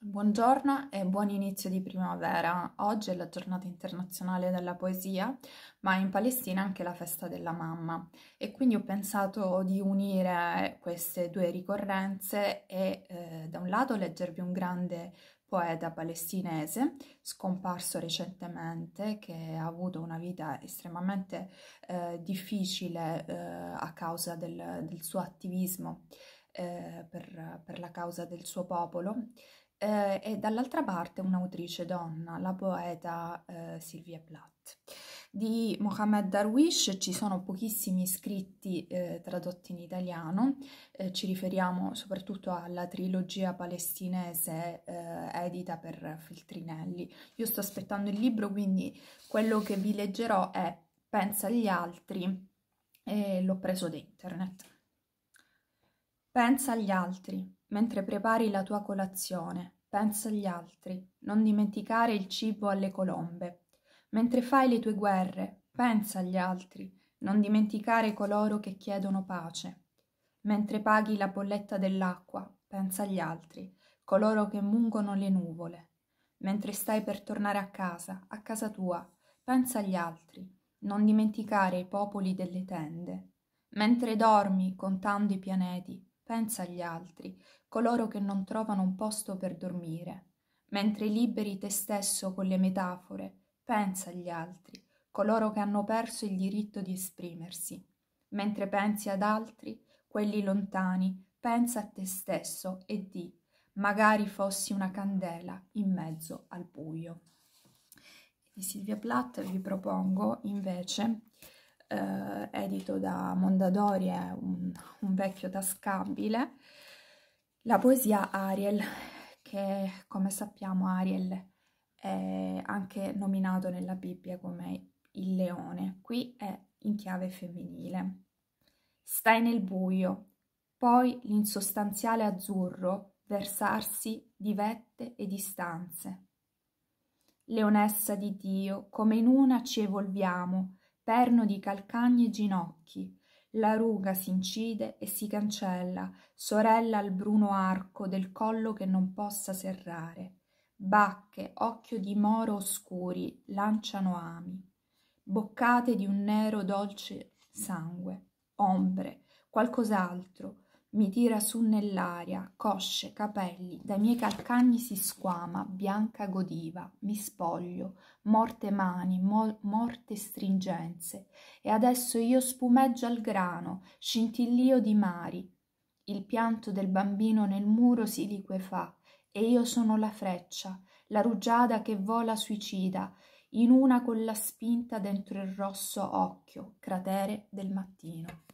Buongiorno e buon inizio di primavera. Oggi è la giornata internazionale della poesia, ma in Palestina anche la festa della mamma e quindi ho pensato di unire queste due ricorrenze e eh, da un lato leggervi un grande poeta palestinese scomparso recentemente che ha avuto una vita estremamente eh, difficile eh, a causa del, del suo attivismo eh, per, per la causa del suo popolo eh, e dall'altra parte un'autrice donna, la poeta eh, Silvia Plath. Di Mohamed Darwish ci sono pochissimi scritti eh, tradotti in italiano, eh, ci riferiamo soprattutto alla trilogia palestinese eh, edita per Filtrinelli. Io sto aspettando il libro, quindi quello che vi leggerò è Pensa agli altri e l'ho preso da internet. Pensa agli altri. Mentre prepari la tua colazione, pensa agli altri, non dimenticare il cibo alle colombe. Mentre fai le tue guerre, pensa agli altri, non dimenticare coloro che chiedono pace. Mentre paghi la bolletta dell'acqua, pensa agli altri, coloro che mungono le nuvole. Mentre stai per tornare a casa, a casa tua, pensa agli altri, non dimenticare i popoli delle tende. Mentre dormi contando i pianeti, pensa agli altri, coloro che non trovano un posto per dormire, mentre liberi te stesso con le metafore, pensa agli altri, coloro che hanno perso il diritto di esprimersi, mentre pensi ad altri, quelli lontani, pensa a te stesso e di, magari fossi una candela in mezzo al buio. Di Silvia Platt vi propongo invece eh, edito da Mondadori, è un, un vecchio tascabile. La poesia Ariel, che come sappiamo Ariel è anche nominato nella Bibbia come il leone, qui è in chiave femminile. Stai nel buio, poi l'insostanziale azzurro versarsi di vette e distanze. Leonessa di Dio, come in una ci evolviamo, perno di calcagni e ginocchi. La ruga si incide e si cancella, sorella al bruno arco del collo che non possa serrare. Bacche, occhio di moro oscuri, lanciano ami. Boccate di un nero dolce sangue, ombre, qualcos'altro, mi tira su nell'aria, cosce, capelli, dai miei calcagni si squama, bianca godiva, mi spoglio, morte mani, mo morte stringenze, e adesso io spumeggio al grano, scintillio di mari. Il pianto del bambino nel muro si liquefà, e io sono la freccia, la rugiada che vola suicida, in una con la spinta dentro il rosso occhio, cratere del mattino.